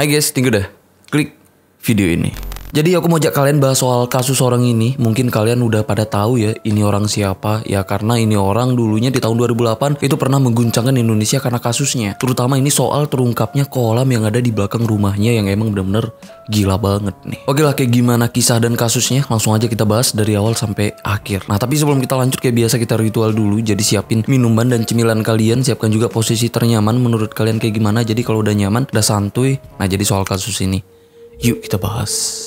Hai guys, tinggal dah. Klik video ini. Jadi aku mau ajak kalian bahas soal kasus orang ini. Mungkin kalian udah pada tahu ya ini orang siapa. Ya karena ini orang dulunya di tahun 2008 itu pernah mengguncangkan Indonesia karena kasusnya. Terutama ini soal terungkapnya kolam yang ada di belakang rumahnya yang emang bener-bener gila banget nih. Oke lah kayak gimana kisah dan kasusnya langsung aja kita bahas dari awal sampai akhir. Nah tapi sebelum kita lanjut kayak biasa kita ritual dulu. Jadi siapin minuman dan cemilan kalian. Siapkan juga posisi ternyaman menurut kalian kayak gimana. Jadi kalau udah nyaman udah santuy. Nah jadi soal kasus ini. Yuk kita bahas.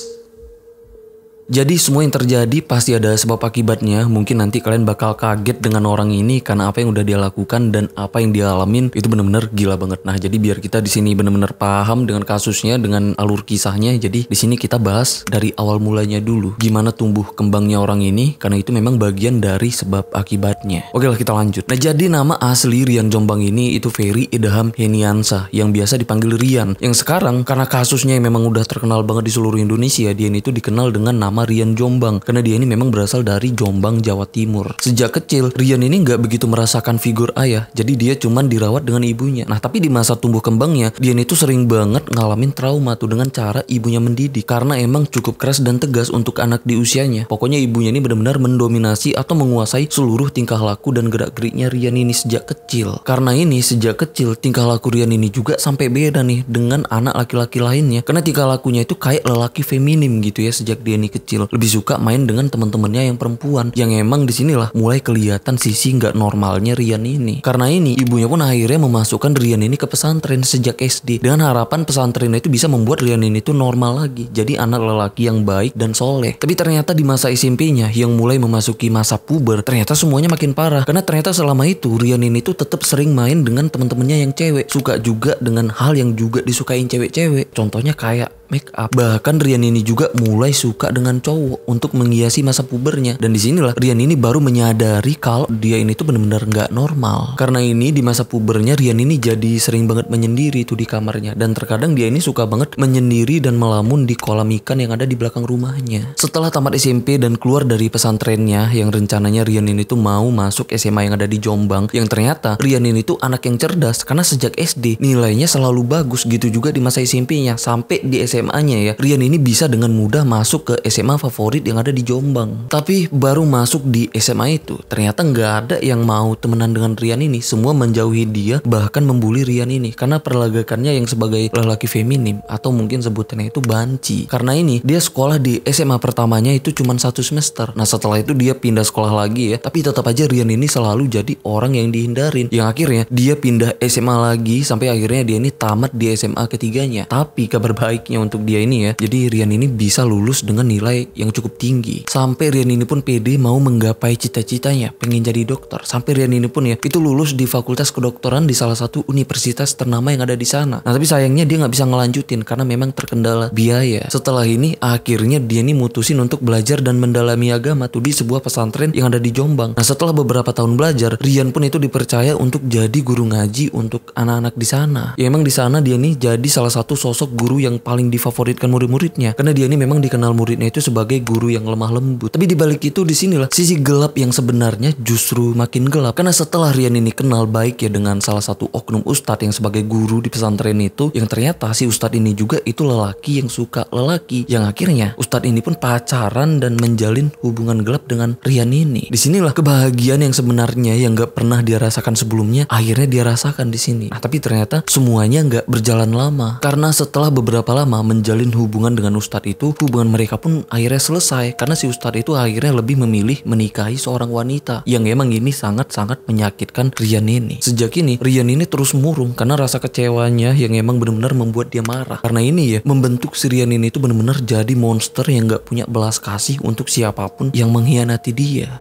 Jadi semua yang terjadi pasti ada sebab akibatnya. Mungkin nanti kalian bakal kaget dengan orang ini karena apa yang udah dia lakukan dan apa yang dia alamin itu benar-benar gila banget. Nah, jadi biar kita di sini benar-benar paham dengan kasusnya, dengan alur kisahnya. Jadi di sini kita bahas dari awal mulanya dulu. Gimana tumbuh kembangnya orang ini karena itu memang bagian dari sebab akibatnya. Oke lah kita lanjut. Nah, jadi nama asli Rian Jombang ini itu Ferry Idham Heniansa yang biasa dipanggil Rian. Yang sekarang karena kasusnya yang memang udah terkenal banget di seluruh Indonesia, dia ini tuh dikenal dengan nama Rian Jombang karena dia ini memang berasal dari Jombang Jawa Timur. Sejak kecil Rian ini nggak begitu merasakan figur ayah, jadi dia cuman dirawat dengan ibunya. Nah tapi di masa tumbuh kembangnya Rian itu sering banget ngalamin trauma tuh dengan cara ibunya mendidik karena emang cukup keras dan tegas untuk anak di usianya. Pokoknya ibunya ini benar-benar mendominasi atau menguasai seluruh tingkah laku dan gerak-geriknya Rian ini sejak kecil. Karena ini sejak kecil tingkah laku Rian ini juga sampai beda nih dengan anak laki-laki lainnya karena tingkah lakunya itu kayak lelaki feminim gitu ya sejak dia ini kecil kecil lebih suka main dengan teman-temannya yang perempuan yang emang disinilah mulai kelihatan sisi nggak normalnya Rian ini karena ini ibunya pun akhirnya memasukkan Rian ini ke pesantren sejak SD dengan harapan pesantren itu bisa membuat Rian ini tuh normal lagi jadi anak lelaki yang baik dan soleh tapi ternyata di masa SMP-nya yang mulai memasuki masa puber ternyata semuanya makin parah karena ternyata selama itu Rian ini tuh tetap sering main dengan teman-temannya yang cewek suka juga dengan hal yang juga disukain cewek-cewek contohnya kayak make up. Bahkan Rian ini juga mulai suka dengan cowok untuk menghiasi masa pubernya. Dan disinilah Rian ini baru menyadari kalau dia ini tuh benar bener nggak normal. Karena ini di masa pubernya Rian ini jadi sering banget menyendiri tuh di kamarnya. Dan terkadang dia ini suka banget menyendiri dan melamun di kolam ikan yang ada di belakang rumahnya. Setelah tamat SMP dan keluar dari pesantrennya yang rencananya Rian ini tuh mau masuk SMA yang ada di Jombang. Yang ternyata Rian ini tuh anak yang cerdas karena sejak SD nilainya selalu bagus gitu juga di masa SMP-nya sampai di SMA SMA-nya ya, Rian ini bisa dengan mudah masuk ke SMA favorit yang ada di Jombang. Tapi baru masuk di SMA itu, ternyata nggak ada yang mau temenan dengan Rian ini. Semua menjauhi dia, bahkan membuli Rian ini. Karena perlagakannya yang sebagai lelaki feminim, atau mungkin sebutannya itu banci. Karena ini, dia sekolah di SMA pertamanya itu cuma satu semester. Nah setelah itu dia pindah sekolah lagi ya, tapi tetap aja Rian ini selalu jadi orang yang dihindarin. Yang akhirnya dia pindah SMA lagi sampai akhirnya dia ini tamat di SMA ketiganya. Tapi kabar baiknya untuk dia ini ya. Jadi Rian ini bisa lulus dengan nilai yang cukup tinggi. Sampai Rian ini pun pede mau menggapai cita-citanya, pengen jadi dokter. Sampai Rian ini pun ya, itu lulus di fakultas kedokteran di salah satu universitas ternama yang ada di sana. Nah tapi sayangnya dia nggak bisa ngelanjutin karena memang terkendala biaya. Setelah ini akhirnya dia ini mutusin untuk belajar dan mendalami agama tuh di sebuah pesantren yang ada di Jombang. Nah setelah beberapa tahun belajar, Rian pun itu dipercaya untuk jadi guru ngaji untuk anak-anak di sana. Ya emang di sana dia ini jadi salah satu sosok guru yang paling difavoritkan murid-muridnya karena dia ini memang dikenal muridnya itu sebagai guru yang lemah lembut. Tapi dibalik itu disinilah sisi gelap yang sebenarnya justru makin gelap karena setelah Rian ini kenal baik ya dengan salah satu oknum ustadz yang sebagai guru di pesantren itu yang ternyata si ustadz ini juga itu lelaki yang suka lelaki yang akhirnya ustadz ini pun pacaran dan menjalin hubungan gelap dengan Rian ini. Disinilah kebahagiaan yang sebenarnya yang gak pernah dia rasakan sebelumnya akhirnya dia rasakan di sini. Nah, tapi ternyata semuanya nggak berjalan lama karena setelah beberapa lama menjalin hubungan dengan ustadz itu hubungan mereka pun akhirnya selesai karena si ustadz itu akhirnya lebih memilih menikahi seorang wanita yang emang ini sangat-sangat menyakitkan Rian ini sejak ini Rian ini terus murung karena rasa kecewanya yang emang benar-benar membuat dia marah karena ini ya membentuk si Rian ini itu benar-benar jadi monster yang gak punya belas kasih untuk siapapun yang mengkhianati dia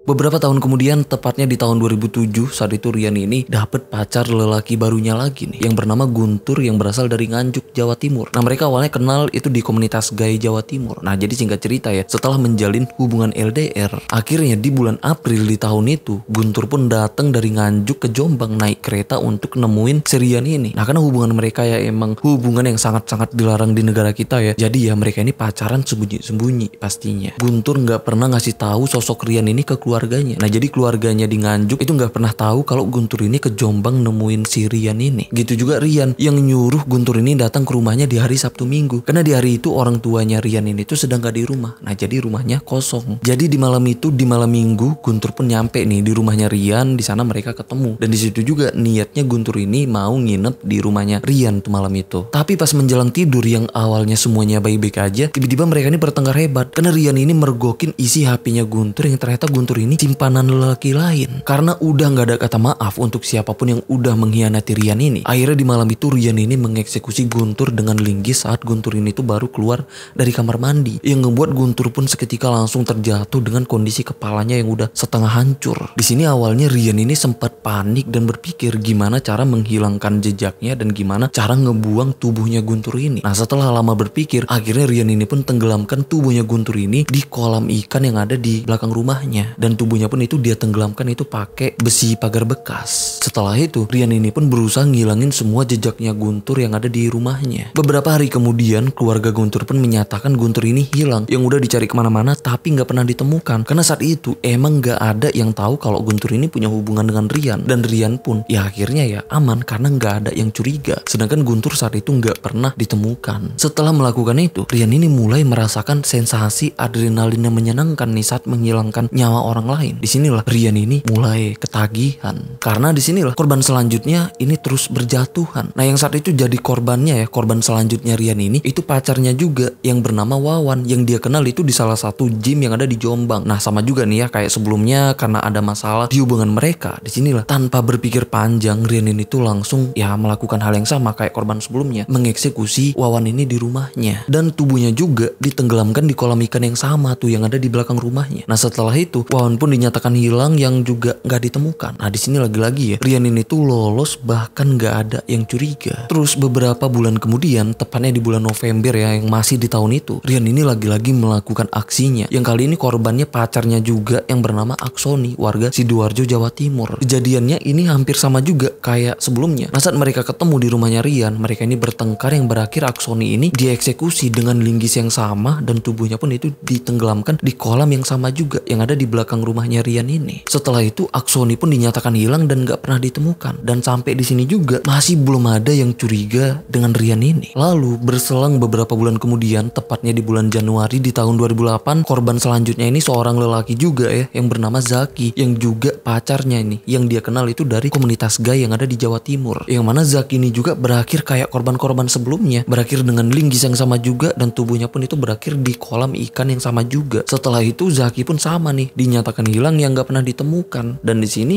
Beberapa tahun kemudian, tepatnya di tahun 2007, saat itu Rian ini dapat pacar lelaki barunya lagi nih, yang bernama Guntur yang berasal dari Nganjuk, Jawa Timur. Nah mereka awalnya kenal itu di komunitas gay Jawa Timur. Nah jadi singkat cerita ya, setelah menjalin hubungan LDR, akhirnya di bulan April di tahun itu, Guntur pun datang dari Nganjuk ke Jombang naik kereta untuk nemuin si Rian ini. Nah karena hubungan mereka ya emang hubungan yang sangat-sangat dilarang di negara kita ya, jadi ya mereka ini pacaran sembunyi-sembunyi pastinya. Guntur nggak pernah ngasih tahu sosok Rian ini ke keluarganya. Nah jadi keluarganya di Nganjuk itu nggak pernah tahu kalau Guntur ini ke Jombang nemuin si Rian ini. Gitu juga Rian yang nyuruh Guntur ini datang ke rumahnya di hari Sabtu Minggu. Karena di hari itu orang tuanya Rian ini tuh sedang gak di rumah. Nah jadi rumahnya kosong. Jadi di malam itu di malam Minggu Guntur pun nyampe nih di rumahnya Rian. Di sana mereka ketemu dan di situ juga niatnya Guntur ini mau nginep di rumahnya Rian tuh malam itu. Tapi pas menjelang tidur yang awalnya semuanya baik-baik aja, tiba-tiba mereka ini bertengkar hebat karena Rian ini mergokin isi HP-nya Guntur yang ternyata Guntur ini simpanan lelaki lain. Karena udah nggak ada kata maaf untuk siapapun yang udah mengkhianati Rian ini. Akhirnya di malam itu Rian ini mengeksekusi Guntur dengan linggis saat Guntur ini tuh baru keluar dari kamar mandi. Yang ngebuat Guntur pun seketika langsung terjatuh dengan kondisi kepalanya yang udah setengah hancur. Di sini awalnya Rian ini sempat panik dan berpikir gimana cara menghilangkan jejaknya dan gimana cara ngebuang tubuhnya Guntur ini. Nah setelah lama berpikir, akhirnya Rian ini pun tenggelamkan tubuhnya Guntur ini di kolam ikan yang ada di belakang rumahnya. Dan dan tubuhnya pun itu dia tenggelamkan itu pakai besi pagar bekas. Setelah itu, Rian ini pun berusaha ngilangin semua jejaknya Guntur yang ada di rumahnya. Beberapa hari kemudian, keluarga Guntur pun menyatakan Guntur ini hilang, yang udah dicari kemana-mana tapi nggak pernah ditemukan. Karena saat itu emang nggak ada yang tahu kalau Guntur ini punya hubungan dengan Rian, dan Rian pun ya akhirnya ya aman karena nggak ada yang curiga. Sedangkan Guntur saat itu nggak pernah ditemukan. Setelah melakukan itu, Rian ini mulai merasakan sensasi adrenalin yang menyenangkan nih saat menghilangkan nyawa orang orang lain. Disinilah Rian ini mulai ketagihan. Karena disinilah korban selanjutnya ini terus berjatuhan. Nah yang saat itu jadi korbannya ya, korban selanjutnya Rian ini, itu pacarnya juga yang bernama Wawan. Yang dia kenal itu di salah satu gym yang ada di Jombang. Nah sama juga nih ya, kayak sebelumnya karena ada masalah di hubungan mereka. Disinilah tanpa berpikir panjang, Rian ini tuh langsung ya melakukan hal yang sama kayak korban sebelumnya. Mengeksekusi Wawan ini di rumahnya. Dan tubuhnya juga ditenggelamkan di kolam ikan yang sama tuh yang ada di belakang rumahnya. Nah setelah itu, Wawan pun dinyatakan hilang yang juga nggak ditemukan. Nah di sini lagi-lagi ya, Rian ini tuh lolos bahkan nggak ada yang curiga. Terus beberapa bulan kemudian, tepatnya di bulan November ya yang masih di tahun itu, Rian ini lagi-lagi melakukan aksinya. Yang kali ini korbannya pacarnya juga yang bernama Aksoni, warga Sidoarjo, Jawa Timur. Kejadiannya ini hampir sama juga kayak sebelumnya. Nah saat mereka ketemu di rumahnya Rian, mereka ini bertengkar yang berakhir Aksoni ini dieksekusi dengan linggis yang sama dan tubuhnya pun itu ditenggelamkan di kolam yang sama juga yang ada di belakang belakang rumahnya Rian ini. Setelah itu Aksoni pun dinyatakan hilang dan gak pernah ditemukan. Dan sampai di sini juga masih belum ada yang curiga dengan Rian ini. Lalu berselang beberapa bulan kemudian, tepatnya di bulan Januari di tahun 2008, korban selanjutnya ini seorang lelaki juga ya yang bernama Zaki yang juga pacarnya ini yang dia kenal itu dari komunitas gay yang ada di Jawa Timur. Yang mana Zaki ini juga berakhir kayak korban-korban sebelumnya, berakhir dengan linggis yang sama juga dan tubuhnya pun itu berakhir di kolam ikan yang sama juga. Setelah itu Zaki pun sama nih dinyatakan akan hilang yang nggak pernah ditemukan dan di sini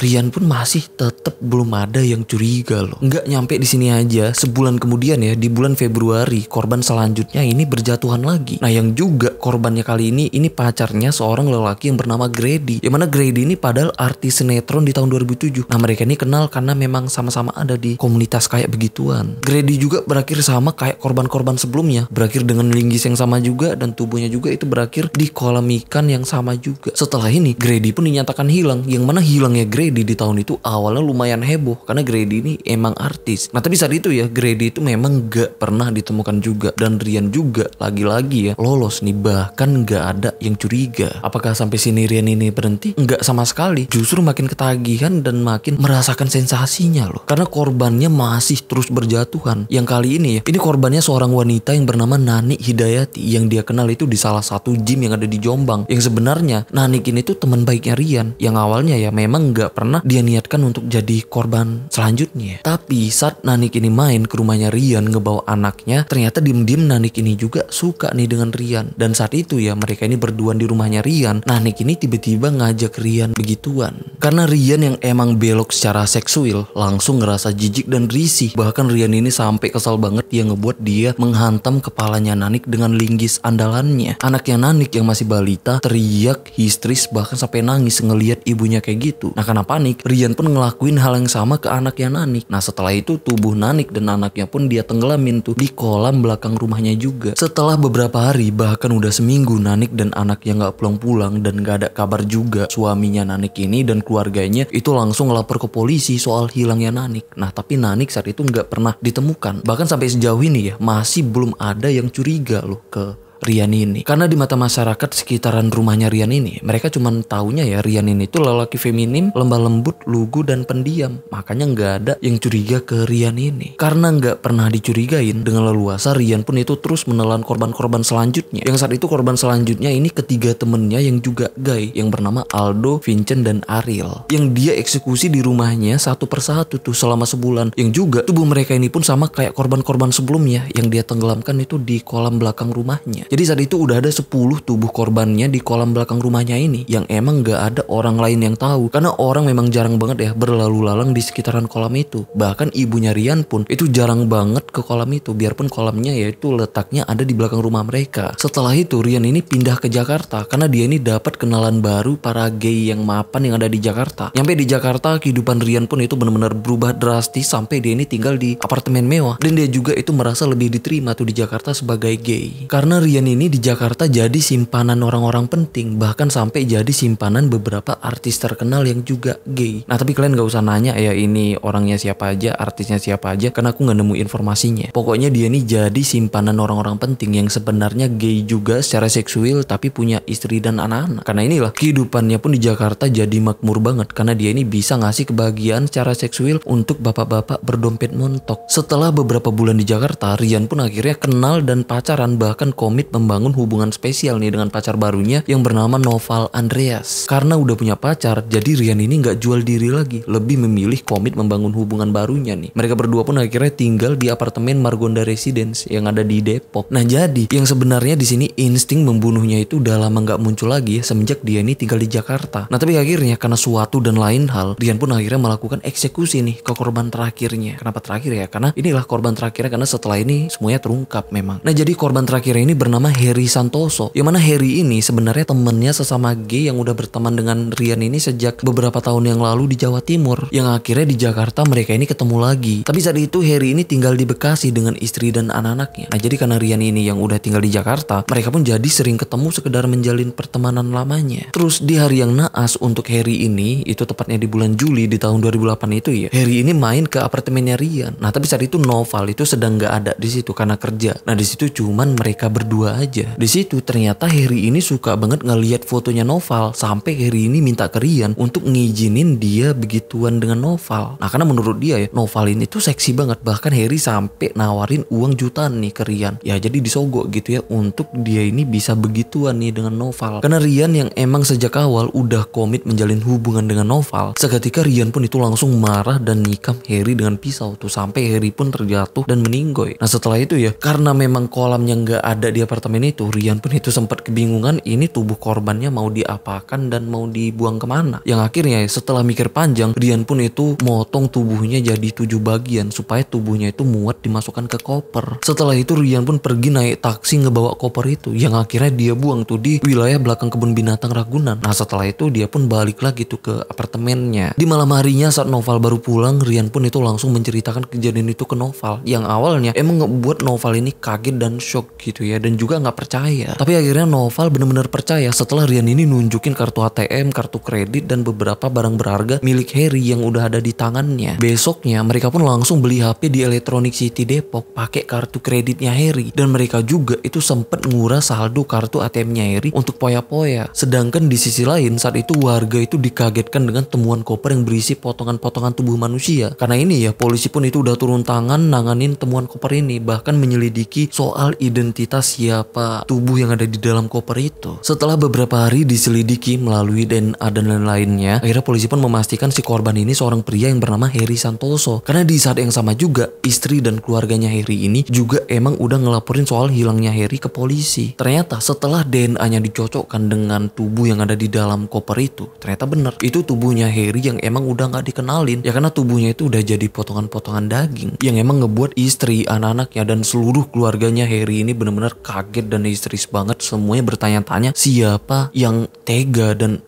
Rian pun masih tetap belum ada yang curiga loh. Nggak nyampe di sini aja, sebulan kemudian ya, di bulan Februari, korban selanjutnya ini berjatuhan lagi. Nah yang juga korbannya kali ini, ini pacarnya seorang lelaki yang bernama Grady. Yang mana Grady ini padahal artis sinetron di tahun 2007. Nah mereka ini kenal karena memang sama-sama ada di komunitas kayak begituan. Grady juga berakhir sama kayak korban-korban sebelumnya. Berakhir dengan linggis yang sama juga dan tubuhnya juga itu berakhir di kolam ikan yang sama juga. Setelah ini, Grady pun dinyatakan hilang. Yang mana hilangnya Grady Grady di tahun itu awalnya lumayan heboh karena Grady ini emang artis. Nah tapi saat itu ya Grady itu memang gak pernah ditemukan juga dan Rian juga lagi-lagi ya lolos nih bahkan gak ada yang curiga. Apakah sampai sini Rian ini berhenti? Enggak sama sekali. Justru makin ketagihan dan makin merasakan sensasinya loh. Karena korbannya masih terus berjatuhan. Yang kali ini ya, ini korbannya seorang wanita yang bernama Nani Hidayati yang dia kenal itu di salah satu gym yang ada di Jombang. Yang sebenarnya Nani ini tuh teman baiknya Rian yang awalnya ya memang gak pernah dia niatkan untuk jadi korban selanjutnya. Tapi saat Nanik ini main ke rumahnya Rian ngebawa anaknya, ternyata diem-diem Nanik ini juga suka nih dengan Rian. Dan saat itu ya mereka ini berduaan di rumahnya Rian, Nanik ini tiba-tiba ngajak Rian begituan. Karena Rian yang emang belok secara seksual langsung ngerasa jijik dan risih. Bahkan Rian ini sampai kesal banget yang ngebuat dia menghantam kepalanya Nanik dengan linggis andalannya. Anaknya Nanik yang masih balita teriak histeris bahkan sampai nangis ngeliat ibunya kayak gitu. Nah karena karena panik, Rian pun ngelakuin hal yang sama ke anaknya Nanik. Nah setelah itu tubuh Nanik dan anaknya pun dia tenggelamin tuh di kolam belakang rumahnya juga. Setelah beberapa hari bahkan udah seminggu Nanik dan anaknya nggak pulang-pulang dan nggak ada kabar juga suaminya Nanik ini dan keluarganya itu langsung lapor ke polisi soal hilangnya Nanik. Nah tapi Nanik saat itu nggak pernah ditemukan. Bahkan sampai sejauh ini ya masih belum ada yang curiga loh ke Rian ini. Karena di mata masyarakat sekitaran rumahnya Rian ini, mereka cuma taunya ya Rian ini itu lelaki feminim, lembah lembut, lugu, dan pendiam. Makanya nggak ada yang curiga ke Rian ini. Karena nggak pernah dicurigain dengan leluasa, Rian pun itu terus menelan korban-korban selanjutnya. Yang saat itu korban selanjutnya ini ketiga temennya yang juga gay, yang bernama Aldo, Vincent, dan Ariel. Yang dia eksekusi di rumahnya satu persatu tuh selama sebulan. Yang juga tubuh mereka ini pun sama kayak korban-korban sebelumnya yang dia tenggelamkan itu di kolam belakang rumahnya. Jadi saat itu udah ada 10 tubuh korbannya di kolam belakang rumahnya ini yang emang gak ada orang lain yang tahu karena orang memang jarang banget ya berlalu lalang di sekitaran kolam itu. Bahkan ibunya Rian pun itu jarang banget ke kolam itu biarpun kolamnya yaitu letaknya ada di belakang rumah mereka. Setelah itu Rian ini pindah ke Jakarta karena dia ini dapat kenalan baru para gay yang mapan yang ada di Jakarta. Nyampe di Jakarta kehidupan Rian pun itu benar-benar berubah drastis sampai dia ini tinggal di apartemen mewah dan dia juga itu merasa lebih diterima tuh di Jakarta sebagai gay. Karena Rian ini di Jakarta jadi simpanan orang-orang penting, bahkan sampai jadi simpanan beberapa artis terkenal yang juga gay. Nah tapi kalian gak usah nanya ya ini orangnya siapa aja, artisnya siapa aja, karena aku gak nemu informasinya. Pokoknya dia ini jadi simpanan orang-orang penting yang sebenarnya gay juga secara seksual tapi punya istri dan anak-anak. Karena inilah kehidupannya pun di Jakarta jadi makmur banget karena dia ini bisa ngasih kebahagiaan secara seksual untuk bapak-bapak berdompet montok. Setelah beberapa bulan di Jakarta, Rian pun akhirnya kenal dan pacaran bahkan komit membangun hubungan spesial nih dengan pacar barunya yang bernama Noval Andreas. Karena udah punya pacar, jadi Rian ini nggak jual diri lagi, lebih memilih komit membangun hubungan barunya nih. Mereka berdua pun akhirnya tinggal di apartemen Margonda Residence yang ada di Depok. Nah jadi yang sebenarnya di sini insting membunuhnya itu udah lama nggak muncul lagi ya, semenjak dia ini tinggal di Jakarta. Nah tapi akhirnya karena suatu dan lain hal, Rian pun akhirnya melakukan eksekusi nih ke korban terakhirnya. Kenapa terakhir ya? Karena inilah korban terakhirnya karena setelah ini semuanya terungkap memang. Nah jadi korban terakhirnya ini bernama bernama Harry Santoso. Yang mana Harry ini sebenarnya temennya sesama G yang udah berteman dengan Rian ini sejak beberapa tahun yang lalu di Jawa Timur. Yang akhirnya di Jakarta mereka ini ketemu lagi. Tapi saat itu Harry ini tinggal di Bekasi dengan istri dan anak-anaknya. Nah jadi karena Rian ini yang udah tinggal di Jakarta, mereka pun jadi sering ketemu sekedar menjalin pertemanan lamanya. Terus di hari yang naas untuk Harry ini, itu tepatnya di bulan Juli di tahun 2008 itu ya, Harry ini main ke apartemennya Rian. Nah tapi saat itu Noval itu sedang gak ada di situ karena kerja. Nah di situ cuman mereka berdua aja. Di situ ternyata Harry ini suka banget ngeliat fotonya Noval sampai Harry ini minta ke Rian untuk ngijinin dia begituan dengan Noval. Nah karena menurut dia ya Noval ini tuh seksi banget bahkan Harry sampai nawarin uang jutaan nih ke Rian. Ya jadi disogok gitu ya untuk dia ini bisa begituan nih dengan Noval. Karena Rian yang emang sejak awal udah komit menjalin hubungan dengan Noval, seketika Rian pun itu langsung marah dan nikam Harry dengan pisau tuh sampai Harry pun terjatuh dan meninggoy. Nah setelah itu ya karena memang kolamnya nggak ada dia apartemen itu, Rian pun itu sempat kebingungan ini tubuh korbannya mau diapakan dan mau dibuang kemana. Yang akhirnya setelah mikir panjang, Rian pun itu motong tubuhnya jadi tujuh bagian supaya tubuhnya itu muat dimasukkan ke koper. Setelah itu Rian pun pergi naik taksi ngebawa koper itu yang akhirnya dia buang tuh di wilayah belakang kebun binatang Ragunan. Nah setelah itu dia pun balik lagi tuh ke apartemennya. Di malam harinya saat Noval baru pulang, Rian pun itu langsung menceritakan kejadian itu ke Noval yang awalnya emang ngebuat Noval ini kaget dan shock gitu ya dan juga nggak percaya. Iya. Tapi akhirnya Noval bener-bener percaya setelah Rian ini nunjukin kartu ATM, kartu kredit, dan beberapa barang berharga milik Harry yang udah ada di tangannya. Besoknya mereka pun langsung beli HP di Electronic City Depok pakai kartu kreditnya Harry. Dan mereka juga itu sempet nguras saldo kartu ATM-nya Harry untuk poya-poya. Sedangkan di sisi lain saat itu warga itu dikagetkan dengan temuan koper yang berisi potongan-potongan tubuh manusia. Karena ini ya polisi pun itu udah turun tangan nanganin temuan koper ini bahkan menyelidiki soal identitas siapa tubuh yang ada di dalam koper itu. Setelah beberapa hari diselidiki melalui DNA dan lain-lainnya, akhirnya polisi pun memastikan si korban ini seorang pria yang bernama Harry Santoso. Karena di saat yang sama juga, istri dan keluarganya Harry ini juga emang udah ngelaporin soal hilangnya Harry ke polisi. Ternyata setelah DNA-nya dicocokkan dengan tubuh yang ada di dalam koper itu, ternyata benar. Itu tubuhnya Harry yang emang udah nggak dikenalin. Ya karena tubuhnya itu udah jadi potongan-potongan daging. Yang emang ngebuat istri, anak-anaknya, dan seluruh keluarganya Harry ini bener-bener kaget kaget dan histeris banget semuanya bertanya-tanya siapa yang tega dan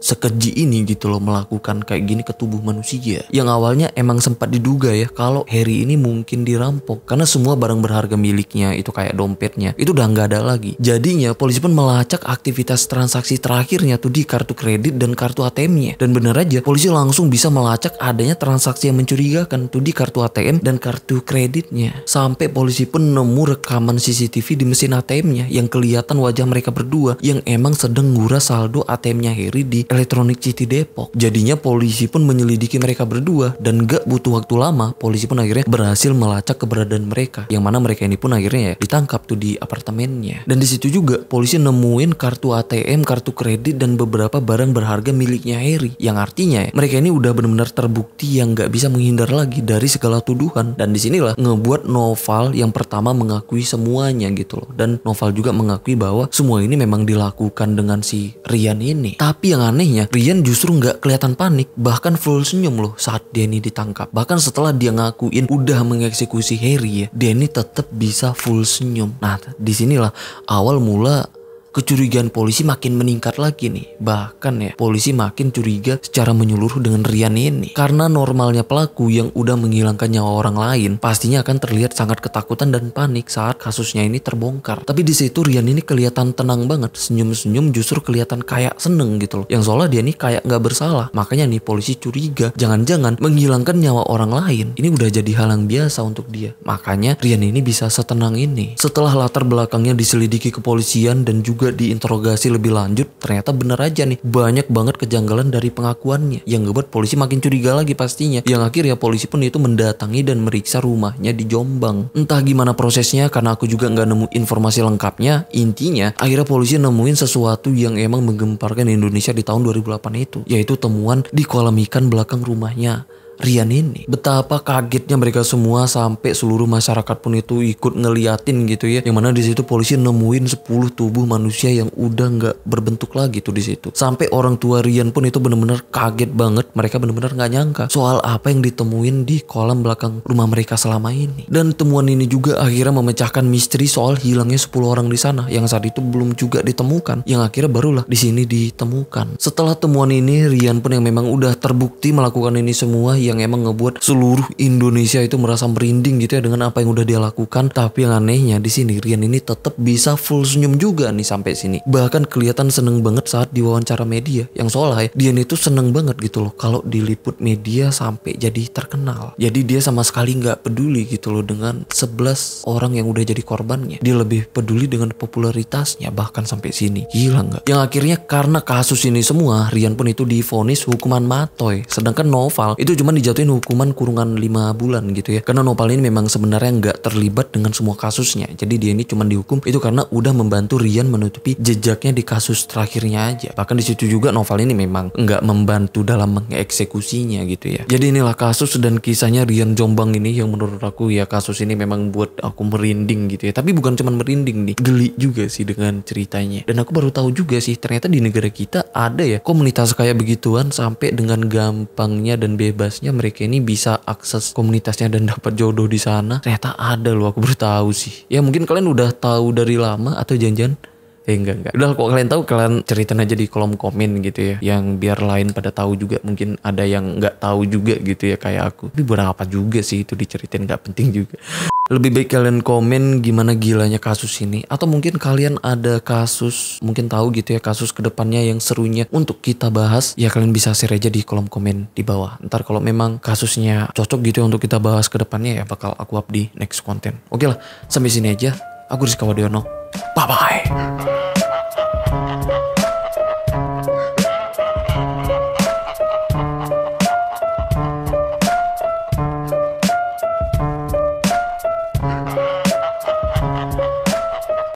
sekeji ini gitu loh melakukan kayak gini ke tubuh manusia yang awalnya emang sempat diduga ya kalau Harry ini mungkin dirampok karena semua barang berharga miliknya itu kayak dompetnya itu udah nggak ada lagi jadinya polisi pun melacak aktivitas transaksi terakhirnya tuh di kartu kredit dan kartu ATM-nya dan bener aja polisi langsung bisa melacak adanya transaksi yang mencurigakan tuh di kartu ATM dan kartu kreditnya sampai polisi pun nemu rekaman CCTV di mesin ATM-nya yang kelihatan wajah mereka berdua yang emang sedang nguras saldo ATM-nya Harry di Electronic City Depok. Jadinya polisi pun menyelidiki mereka berdua dan gak butuh waktu lama polisi pun akhirnya berhasil melacak keberadaan mereka yang mana mereka ini pun akhirnya ya ditangkap tuh di apartemennya. Dan di situ juga polisi nemuin kartu ATM, kartu kredit dan beberapa barang berharga miliknya Harry yang artinya ya mereka ini udah benar-benar terbukti yang gak bisa menghindar lagi dari segala tuduhan dan disinilah ngebuat Noval yang pertama mengakui semuanya gitu loh dan Noval juga mengakui bahwa semua ini memang dilakukan dengan si Rian ini. Tapi yang anehnya Rian justru nggak kelihatan panik bahkan full senyum loh saat Denny ditangkap bahkan setelah dia ngakuin udah mengeksekusi Harry ya Denny tetap bisa full senyum nah disinilah awal mula kecurigaan polisi makin meningkat lagi nih. Bahkan ya, polisi makin curiga secara menyeluruh dengan Rian ini. Karena normalnya pelaku yang udah menghilangkan nyawa orang lain, pastinya akan terlihat sangat ketakutan dan panik saat kasusnya ini terbongkar. Tapi di situ Rian ini kelihatan tenang banget, senyum-senyum justru kelihatan kayak seneng gitu loh. Yang seolah dia nih kayak nggak bersalah. Makanya nih polisi curiga, jangan-jangan menghilangkan nyawa orang lain. Ini udah jadi hal yang biasa untuk dia. Makanya Rian ini bisa setenang ini. Setelah latar belakangnya diselidiki kepolisian dan juga juga diinterogasi lebih lanjut, ternyata bener aja nih banyak banget kejanggalan dari pengakuannya yang ngebuat polisi makin curiga lagi pastinya. Yang akhirnya polisi pun itu mendatangi dan meriksa rumahnya di Jombang. Entah gimana prosesnya karena aku juga nggak nemu informasi lengkapnya. Intinya akhirnya polisi nemuin sesuatu yang emang menggemparkan Indonesia di tahun 2008 itu, yaitu temuan di kolam ikan belakang rumahnya Rian ini. Betapa kagetnya mereka semua sampai seluruh masyarakat pun itu ikut ngeliatin gitu ya. Yang mana di situ polisi nemuin 10 tubuh manusia yang udah nggak berbentuk lagi tuh di situ. Sampai orang tua Rian pun itu bener-bener kaget banget. Mereka bener-bener nggak nyangka soal apa yang ditemuin di kolam belakang rumah mereka selama ini. Dan temuan ini juga akhirnya memecahkan misteri soal hilangnya 10 orang di sana yang saat itu belum juga ditemukan. Yang akhirnya barulah di sini ditemukan. Setelah temuan ini Rian pun yang memang udah terbukti melakukan ini semua yang emang ngebuat seluruh Indonesia itu merasa merinding gitu ya dengan apa yang udah dia lakukan. Tapi yang anehnya di sini Rian ini tetap bisa full senyum juga nih sampai sini. Bahkan kelihatan seneng banget saat diwawancara media. Yang soalnya Dian itu seneng banget gitu loh kalau diliput media sampai jadi terkenal. Jadi dia sama sekali nggak peduli gitu loh dengan 11 orang yang udah jadi korbannya. Dia lebih peduli dengan popularitasnya bahkan sampai sini. Gila nggak? Yang akhirnya karena kasus ini semua Rian pun itu difonis hukuman matoy. Sedangkan Noval itu cuma dijatuhin hukuman kurungan 5 bulan gitu ya. Karena Nopal ini memang sebenarnya nggak terlibat dengan semua kasusnya. Jadi dia ini cuma dihukum itu karena udah membantu Rian menutupi jejaknya di kasus terakhirnya aja. Bahkan di situ juga Nopal ini memang nggak membantu dalam mengeksekusinya gitu ya. Jadi inilah kasus dan kisahnya Rian Jombang ini yang menurut aku ya kasus ini memang buat aku merinding gitu ya. Tapi bukan cuma merinding nih, geli juga sih dengan ceritanya. Dan aku baru tahu juga sih ternyata di negara kita ada ya komunitas kayak begituan sampai dengan gampangnya dan bebasnya ya mereka ini bisa akses komunitasnya dan dapat jodoh di sana ternyata ada loh aku baru tahu sih ya mungkin kalian udah tahu dari lama atau janjian Eh, enggak enggak. Udah kok kalian tahu kalian ceritain aja di kolom komen gitu ya. Yang biar lain pada tahu juga mungkin ada yang nggak tahu juga gitu ya kayak aku. Tapi apa juga sih itu diceritain nggak penting juga. Lebih baik kalian komen gimana gilanya kasus ini atau mungkin kalian ada kasus mungkin tahu gitu ya kasus kedepannya yang serunya untuk kita bahas ya kalian bisa share aja di kolom komen di bawah. Ntar kalau memang kasusnya cocok gitu ya untuk kita bahas kedepannya ya bakal aku up di next konten. Oke lah sampai sini aja. Aku Rizka Wadiono. Bye-bye.